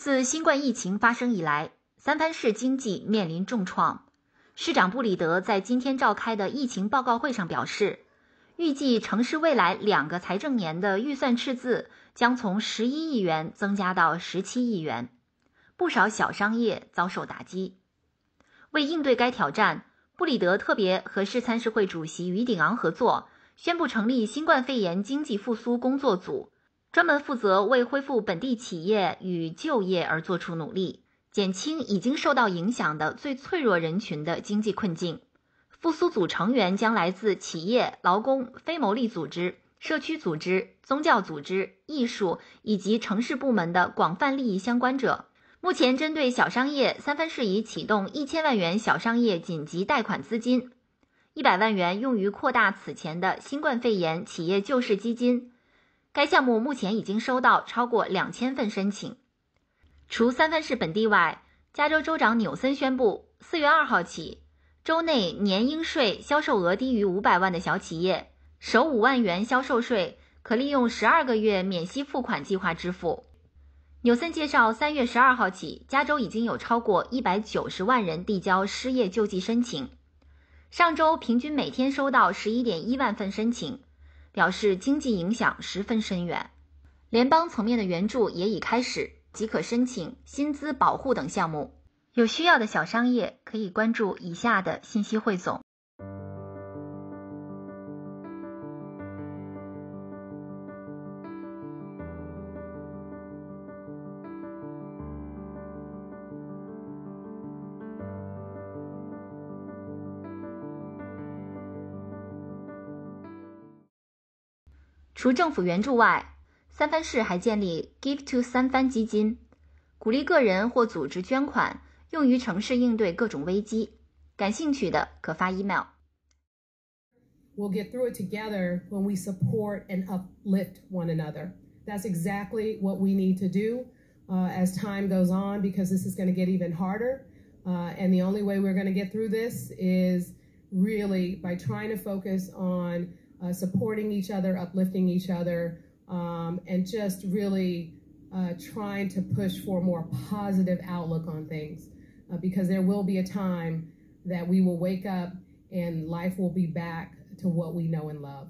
自新冠疫情发生以来，三藩市经济面临重创。市长布里德在今天召开的疫情报告会上表示，预计城市未来两个财政年的预算赤字将从十一亿元增加到十七亿元，不少小商业遭受打击。为应对该挑战，布里德特别和市参事会主席于鼎昂合作，宣布成立新冠肺炎经济复苏工作组。专门负责为恢复本地企业与就业而做出努力，减轻已经受到影响的最脆弱人群的经济困境。复苏组成员将来自企业、劳工、非牟利组织、社区组织、宗教组织、艺术以及城市部门的广泛利益相关者。目前，针对小商业，三分事宜启动一千万元小商业紧急贷款资金，一百万元用于扩大此前的新冠肺炎企业救市基金。该项目目前已经收到超过两千份申请，除三分市本地外，加州州长纽森宣布，四月二号起，州内年应税销售额低于五百万的小企业，首五万元销售税可利用十二个月免息付款计划支付。纽森介绍，三月十二号起，加州已经有超过一百九十万人递交失业救济申请，上周平均每天收到十一点一万份申请。表示经济影响十分深远，联邦层面的援助也已开始，即可申请薪资保护等项目。有需要的小商业可以关注以下的信息汇总。除政府援助外，三藩市还建立 “Give to 三藩”基金，鼓励个人或组织捐款，用于城市应对各种危机。感兴趣的可发 email。We'll get through it together when we support and uplift one another. That's exactly what we need to do uh, as time goes on because this is going to get even harder. Uh, and the only way we're going to get through this is really by trying to focus on uh, supporting each other, uplifting each other, um, and just really uh, trying to push for a more positive outlook on things. Uh, because there will be a time that we will wake up and life will be back to what we know and love.